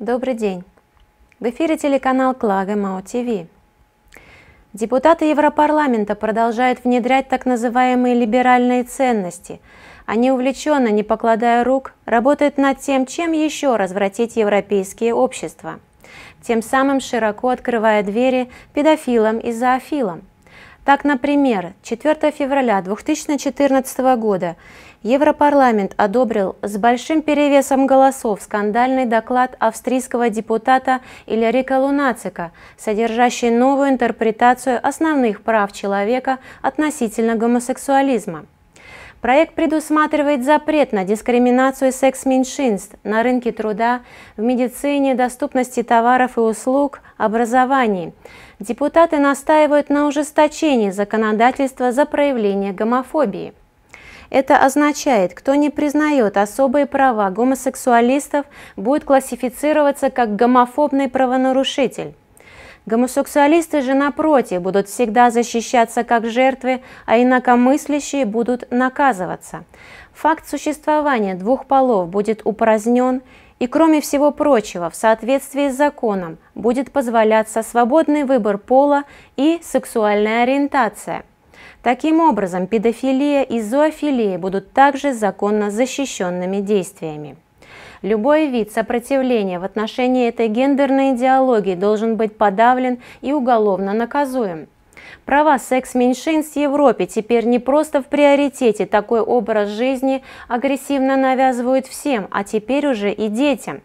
Добрый день. В эфире телеканал Мао ТВ. Депутаты Европарламента продолжают внедрять так называемые либеральные ценности. Они увлеченно, не покладая рук, работают над тем, чем еще развратить европейские общества, тем самым широко открывая двери педофилам и зоофилам. Так, например, 4 февраля 2014 года Европарламент одобрил с большим перевесом голосов скандальный доклад австрийского депутата Илярика Лунацика, содержащий новую интерпретацию основных прав человека относительно гомосексуализма. Проект предусматривает запрет на дискриминацию секс-меньшинств на рынке труда, в медицине, доступности товаров и услуг, образовании. Депутаты настаивают на ужесточении законодательства за проявление гомофобии. Это означает, кто не признает особые права гомосексуалистов, будет классифицироваться как гомофобный правонарушитель. Гомосексуалисты же, напротив, будут всегда защищаться как жертвы, а инакомыслящие будут наказываться. Факт существования двух полов будет упразднен, и, кроме всего прочего, в соответствии с законом будет позволяться свободный выбор пола и сексуальная ориентация. Таким образом, педофилия и зоофилия будут также законно защищенными действиями. Любой вид сопротивления в отношении этой гендерной идеологии должен быть подавлен и уголовно наказуем. Права секс-меньшинств в Европе теперь не просто в приоритете, такой образ жизни агрессивно навязывают всем, а теперь уже и детям.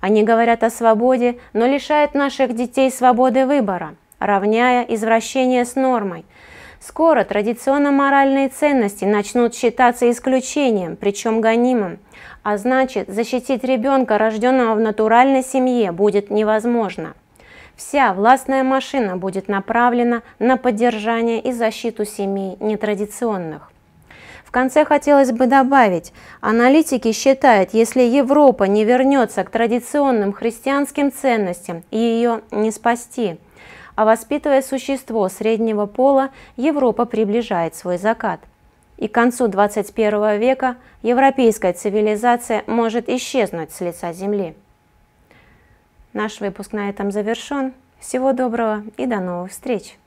Они говорят о свободе, но лишают наших детей свободы выбора, равняя извращение с нормой. Скоро традиционно моральные ценности начнут считаться исключением, причем гонимым. А значит, защитить ребенка, рожденного в натуральной семье, будет невозможно. Вся властная машина будет направлена на поддержание и защиту семей нетрадиционных. В конце хотелось бы добавить, аналитики считают, если Европа не вернется к традиционным христианским ценностям, ее не спасти – а воспитывая существо среднего пола, Европа приближает свой закат. И к концу 21 века европейская цивилизация может исчезнуть с лица Земли. Наш выпуск на этом завершен. Всего доброго и до новых встреч!